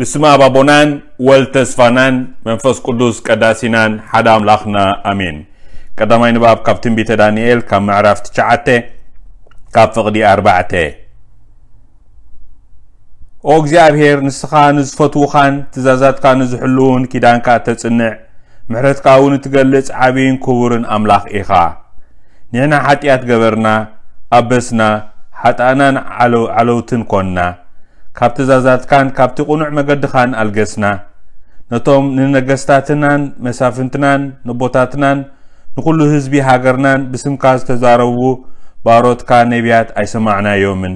ብስማ አብ አቦናን ተስፋናን መንፈስ ቅዱስ ቀዳሲናን ሓደ ኣምላኽና ኣሜን ቀዳማይ ንባብ ካብ ትንቢተ ዳንኤል ካብ ምዕራፍ 9 ካብ ፍቕዲ 4 ኦ እግዚኣብሔር ንስኻ ንዝፈትውኻን ትእዛዛትካ ንዝሕልውን ኪዳንካ ተጽንዕ ምሕረትካ እውን እትገልጽ ዓብይን ክቡርን ኣምላኽ ኢኻ ንሕና ሓጢኣት ገበርና ኣበስና ሓጣእናን ዓለውትን ኰንና ካብ ትእዛዛትካን ካብቲ ቕኑዕ መገድኻን ኣልገስና ነቶም ንነገስታትናን መሳፍንትናን ንቦታትናን ንዅሉ ህዝቢ ሃገርናን ብስምካ ዝተዛረቡ ባሮትካ ነቢያት ኣይሰማዕናዮምን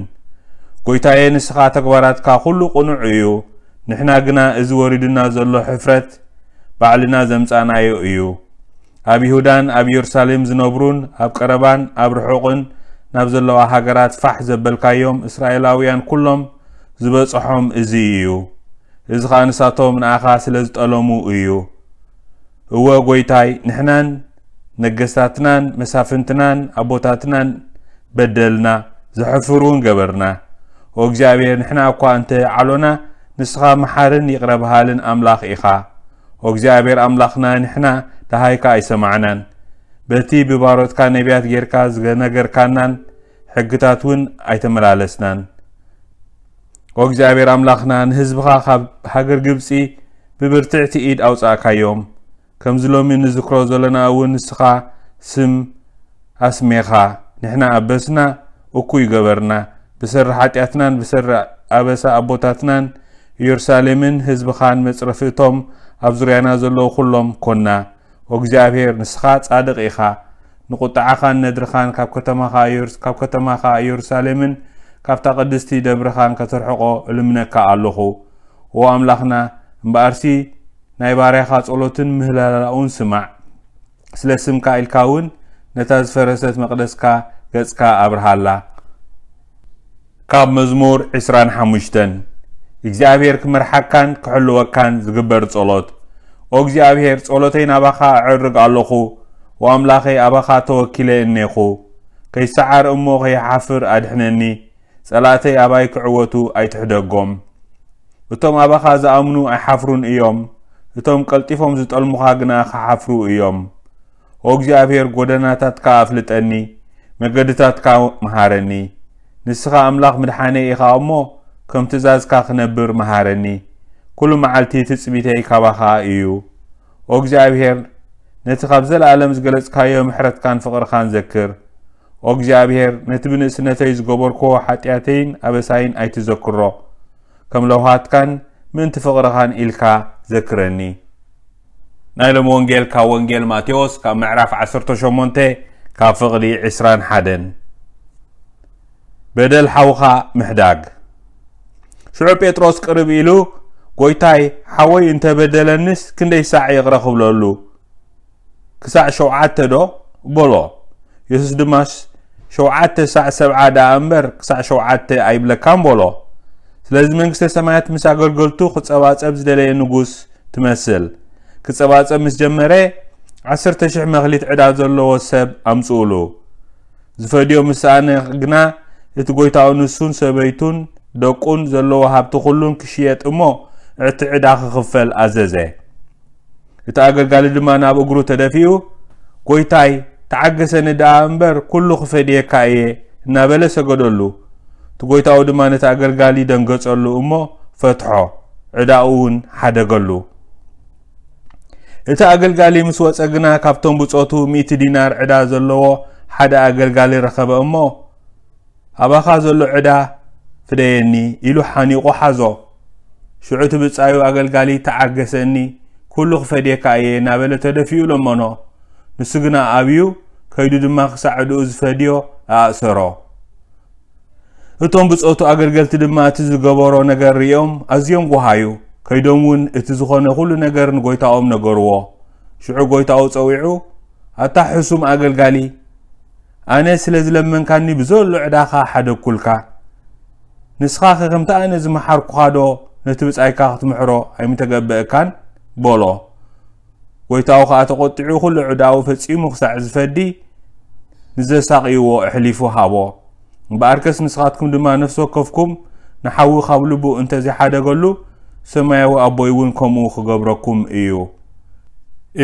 ጐይታየ ንስኻ ተግባራትካ ዅሉ ቕኑዕ እዩ ንሕና ግና እዚ ወሪድና ዘሎ ሕፍረት ባዕልና ዘምጻናዮ እዩ ኣብ ይሁዳን ኣብ ኢየሩሳሌም ዝነብሩን ኣብ ቀረባን ኣብ ርሑቕን ናብ ዘለዋ ሃገራት ፋሕ ዘበልካዮም እስራኤላውያን ኵሎም ዝበፅሖም እዚ እዩ እዚ ኸዓ ንሳቶም ንኣኻ ስለ ዝጠለሙ እዩ እወ ጐይታይ ንሕናን ነገስታትናን መሳፍንትናን ኣቦታትናን በደልና ዘሕፍር እውን ገበርና ኦ እግዚኣብሔር ንሕና እኳ እንተ ዓሎና ንስኻ መሓርን ይቕረ ባሃልን ኣምላኽ ኢኻ ኦ እግዚኣብሔር ኣምላኽና ንሕና ደሃይካ ኣይሰማዕናን በቲ ብባሮትካ ነቢያት ጌርካ ዝነገርካናን ሕግታት እውን ኣይተመላለስናን ወእግዚኣብሔር ኣምላኽና ንህዝብኻ ካብ ሃገር ግብፂ ብብርትዕቲ ኢድ ኣውፃእካዮም ከምዚ ሎሚ ንዝክሮ ዘለና እውን ንስኻ ስም ኣስሜኻ ንሕና ኣበስና እኩይ ገበርና ብስሪ ሓጢኣትናን ብስሪ ኣበሳ ኣቦታትናን ኢየሩሳሌምን ህዝብኻን መፅረፊ እቶም ኣብ ዙርያና ዘለዉ ኩሎም ኮና ወእግዚኣብሔር ንስኻ ጻድቕ ኢኻ ንቑጣዓኻን ነድርኻን ካብ ከተማኻ ኢየሩሳሌምን ካብታ ቅድስቲ ደብርኻን ከተርሕቆ እልምነካ ኣለኹ ዎ ኣምላኽና እምበኣርሲ ናይ ባርያኻ ጸሎትን ምህላላውን ስማዕ ስለ ስምካ ኢልካ እውን ነታ ዝፈረሰት መቕደስካ ገጽካ ኣብርሃላ ካብ መዝሙር 25 እግዚኣብሔር ክመርሓካን ክሕልወካን ዝግበር ጸሎት ኦ እግዚኣብሔር ጸሎተይ ናባኻ ኣዕርግ ኣለኹ ወኣምላኸይ ኣባኻ ተወኪለ እኔኹ ከይሰዓር እሞ ከይሓፍር ኣድሕነኒ ጸላእተይ ኣባይ ክዕወቱ ኣይትሕደጎም እቶም ኣባኻ ዝኣምኑ ኣይሓፍሩን እዮም እቶም ቀልጢፎም ዝጠልሙኻ ግና ክሓፍሩ እዮም ኦ እግዚኣብሔር ጐደናታትካ ኣፍልጠኒ መገድታትካ መሃረኒ ንስኻ ኣምላኽ ምድሓነ ኢኻ እሞ ከም ትእዛዝካ ክነብር መሃረኒ ኩሉ መዓልቲ ትፅቢተይ ካባኻ እዩ ኦ እግዚኣብሔር ነቲ ካብ ዘለኣለም ዝገለጽካዮ ምሕረትካን ፍቕርኻን ዘክር እግዚኣብሔር ነቲ ብንእስነተይ ዝገበርኮ ሓጢኣተይን ኣበሳይን ኣይትዘክሮ ከም ለውሃትካን ምእንቲ ፍቕርኻን ኢልካ ዘክረኒ ናይ ሎም ወንጌል ካብ ወንጌል ማቴዎስ ካብ ምዕራፍ 18 ካብ ፍቕሊ 21 በደል ሓውኻ ምሕዳግ ሽዑ ጴጥሮስ ቅርብ ኢሉ ጐይታይ ሓወይ እንተበደለንስ ክንደይ ሳዕ ይቕረኽብለሉ ክሳዕ ሸውዓተ ዶ በሎ የሱስ ድማስ ሸውዓተ ሳዕ ሰብዓ ዳ እምበር ክሳዕ ሸውዓተ ኣይብለካን በሎ ስለዚ መንግስተ ሰማያት ምስ ኣገልገልቱ ክፀባፀብ ዝደለየ ንጉስ ትመስል ክፀባፀብ ምስ ጀመረ 1,000 መክሊት ዕዳ ዘለዎ ሰብ ኣምፅኡሉ ዝፈድዮ ምስኣነ ግና እቲ ጎይታኡ ንሱን ሰበይቱን ደቁን ዘለዎ ሃብቲ ኩሉን ክሽየጥ እሞ ዕቲ ዕዳ ክኽፈል ኣዘዘ እቲ ኣገልጋሊ ድማ ናብ እግሩ ተደፊኡ ጎይታይ ተዓገሰ ደኣ እምበር ኩሉ ክፈድየካ እየ እናበለ ሰገደሉ እቲ ጐይታኡ ድማ ነቲ ኣገልጋሊ ደንገጸሉ እሞ ፈትሖ ዕዳኡ እውን ሓደገሉ እቲ ኣገልጋሊ ምስ ወፀ ግና ካብቶም ብፆቱ 1እቲ ዲናር ዕዳ ዘለዎ ሓደ ኣገልጋሊ ረኸበ እሞ ኣባኻ ዘሎ ዕዳ ፍደየኒ ኢሉ ሓኒቑ ሓዞ ሽዑ እቲ ብጻዩ ኣገልጋሊ ተዓገሰኒ ኩሉ ክፈድየካ እየ እናበለ ተደፊኡ ለመኖ ንሱ ግና ኣብዩ ከይዱ ድማ ክሳዕ ድኡ ዝፈድዮ ኣእሰሮ እቶም ብፆቱ ኣገልገልቲ ድማ እቲ ዝገበሮ ነገር ርኦም ኣዝዮም ጓሃዩ ከይዶም እውን እቲ ዝኾነ ኩሉ ነገር ንጎይታኦም ነገርዎ ሽዑ ጎይታኡ ፀዊዑ ኣታ ሕሱም ኣገልጋሊ ኣነ ስለ ዝለመንካኒ ብዘሎ ዕዳኻ ሓደ ኩልካ ንስኻ ኸ ከምቲ ኣነ ዝመሓርኩኻ ዶ ነቲ ብጻይካ ክትምሕሮ ኣይምተገብአካን በሎ ጎይታኡ ከዓ ተቆጢዑ ኩሉ ዕዳዊ ፈፂሙ ክሳዕ ዝፈዲ ንዘሳቂይዎ ኣሕሊፉ ሃቦ እምበኣርከስ ንስኻትኩም ድማ ነፍሲ ወከፍኩም ንሓዊ ካብ ልቡ እንተዘይሓደገሉ ሰማያዊ ኣቦይ እውን ከምኡ ክገብረኩም እዩ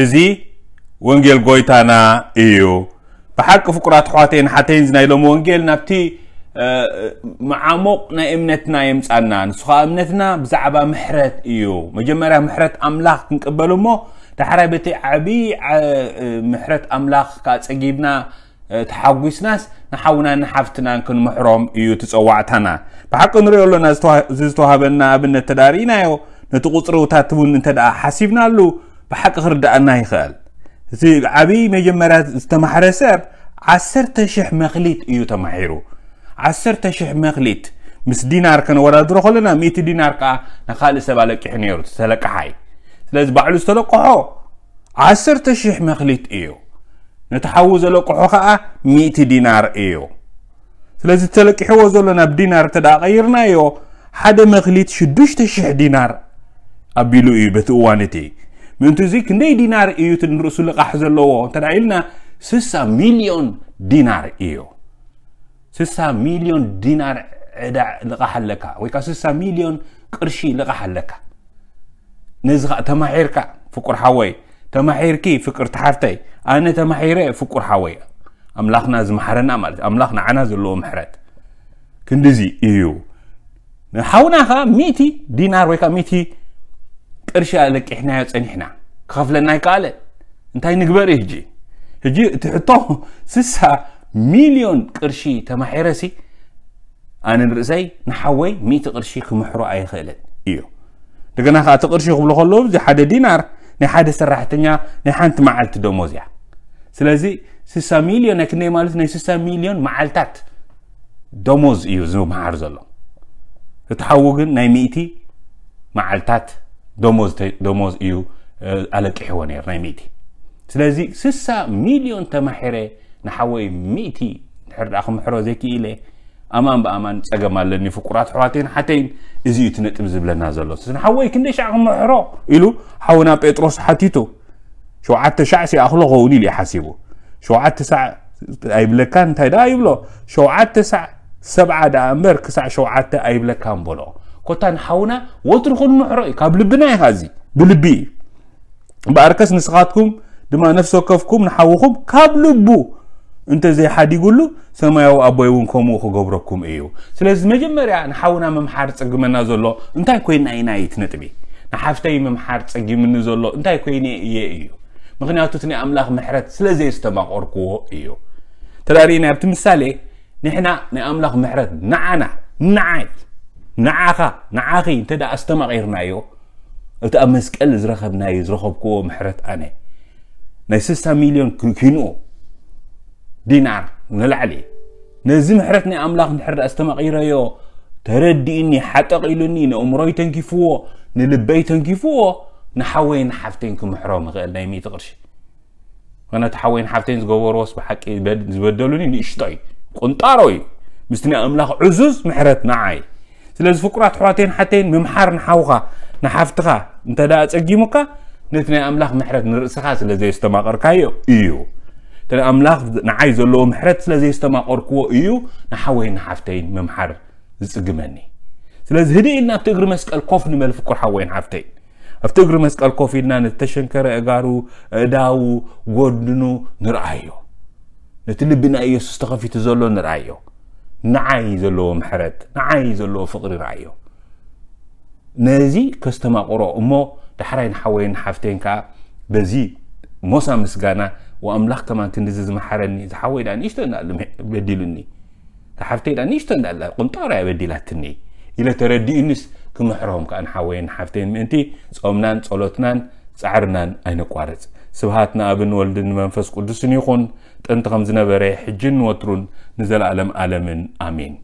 እዚ ወንጌል ጎይታና እዩ ብሓቂ ፍቁራት ኣሕዋተይን ሓተይን ዝናኢሎም ወንጌል ናብቲ መዓሞቕ ናይ እምነትና የምፃና ንሱ ከዓ እምነትና ብዛዕባ ምሕረት እዩ መጀመርያ ምሕረት ኣምላኽ ክንቅበል እሞ ዳሕራይ በቲ ዓብዪ ምሕረት ኣምላኽ ካ ፀጊብና ተሓጒስናስ ንሓውና ንሓፍትናን ክንምሕሮም እዩ ትፀዋዕታና ብሓቂ ንሪኦ ኣለና ዝተዋሃበና ኣብነት ተዳሪእናዮ ነቲ ቁፅርውታት እውን እንተ ደኣ ሓሲብናሉ ብሓቂ ክርዳእና ይኽእል እቲ ዓብዪ መጀመርያ ዝተማሕረ ሰብ 1,000 መክሊት እዩ ተማሒሩ 1,000 መክሊት ምስ ዲናር ከነወዳድሮ ከለና 100 ዲናር ከዓ ንካልእ ሰብ ኣለቂሑ ነይሩ ተለቅሓይ ስለዝባዕሉ ዝተለቕሖ 100,000 መክሊት እዩ ነተሓዊ ዘለቕሖ ከዓ 100 ዲናር እዩ ስለዚ ተለቂሕዎ ዘሎ ናብ ዲናር እተ ቀይርናዮ ሓደ መክሊት 6,000 ዲናር ኣቢሉ እዩ በቲ እዋን እቲ ምእንቲ እዚ ክንደይ ዲናር እዩ እቲ ንርእሱ ልቓሕ ዘለዎ እንተ ኢልና 60 ሚልዮን ዲናር እዩ 60 ሚልዮን ዲናር ዕዳ ልቓሕ ኣለካ ወይ ከዓ 60 ሚልዮን ቅርሺ ልቓሕ ኣለካ نزع تماهيرك فكر حوي تماهيرك فكر تحرتي أنا تماهيرة فكر حوي أملاخنا از محرنا مالت أملاخنا عنا زلو محرت كندزي إيو نحاونا خا ميتي دينار ويكا ميتي قرش لك إحنا يوصن إحنا خفلنا يكالة انتاي نقبر إيجي إيجي تحطوه سسا مليون قرشي تماهيرسي أنا الرئيسي نحوي ميت قرشي كمحرو أي خيلة إيو دغنا خا تقرشي قبل خلوب زي حدا دينار ني حدا سرحتنيا ني حنت معلت دوموزيا سلازي 6 مليون اكن ني ني 6 مليون معلتات دوموز يو زو معرزلو تحوق ني 100 معلتات دوموز دوموز يو على كحوا ني 100 سلازي 6 مليون تمحره نحوي 100 حر اخو محرو اليه أمان بأمان تجمع لني فقرات حواتين حتين إذا يتنتم زبلنا زلوس نحوي كندي شعر محرا إلو حونا بيتروس حتيتو شو عدت شعر سي أخلو غوني لي حسيبو شو عدت سع أيب لكان تايدا أيب لو شو عدت سع سبعة دا أمبر كسع شو عدت أيب لكان بلو كتان حونا وترخون محرا كابل بناي هذي بلبي بأركس نسخاتكم دما نفسو كفكم نحوكم كابل بو እንተዘይሓዲጉሉ ሰማያዊ ኣቦይ እውን ከምኡ ክገብረኩም እዩ ስለዚ መጀመርያ ንሓውና ምምሓር ፀግመና ዘሎ እንታይ ኮይና ኢና እዩ ትነጥቢ ንሓፍተይ ምምሓር ፀጊምኒ ዘሎ እንታይ ኮይነ እየ እዩ ምክንያቱ እቲ ናይ ኣምላኽ ምሕረት ስለዘይ ዝተማቆርክዎ እዩ ተዳሪእና ኣብቲ ምሳሌ ንሕና ናይ ኣምላኽ ምሕረት ንዓና ንዓይ ንዓኻ ንዓኺ እንተ ደኣ ዝተማቒርናዮ እቲ ኣብ መስቀል ዝረኸብናዮ ዝረኸብክዎ ምሕረት ኣነ ናይ 60 ሚልዮን ኪንኡ دينار نلعلي نزي محرتني أملاخ نحر أستمقيرا يو ترديني حتى قيلني نأمري تنكفو نلبي تنكفو نحوين حفتينكم محرام غير نايمي تقرش وانا تحوين حفتين زغوروس بحكي زبدلوني نشتاي قنطاروي مستني أملاخ عزوز محرت معاي سلاز فكرات حواتين حتين ممحار نحوخا نحفتخا انت دا أتسجيمك نتني أملاخ محرت نرسخا سلازي استمقر كايو تل أملاخ نعايز اللو محرت سلازي استمع أركو إيو نحوي نحفتين ممحر زقمني سلاز هدي إلنا بتقر مسك القف نمال فكر حوي نحفتين أفتقر مسك القف إلنا نتشنكر أقارو أداو قدنو نرأيو نتلبنا إيو سستخفي تزولو نرأيو نعايز اللو محرت نعايز اللو فقر رأيو نازي كستمع قرأ أمو تحرين حوين حفتين كا بزي موسى مسقانا ወኣምላኽ ከማንትን እዚ ዝመሓረኒ ዝሓወ ኢዳ ንእሽቶ በዲሉኒ ሓፍተ ኢዳ ንእሽቶ እንዳላ ቁምጣር እያ በዲላትኒ ኢለ ተረዲኡንስ ክምሕሮም ከዓ ንሓወየን ሓፍተይን ምእንቲ ጾምናን ጸሎትናን ፃዕርናን ኣይነቋርፅ ስብሃት ንኣብን ወልድን መንፈስ ቅዱስን ይኹን ጥንቲ ከም ዝነበረ ሕጅን ወትሩን ንዘለኣለም ኣለምን ኣሜን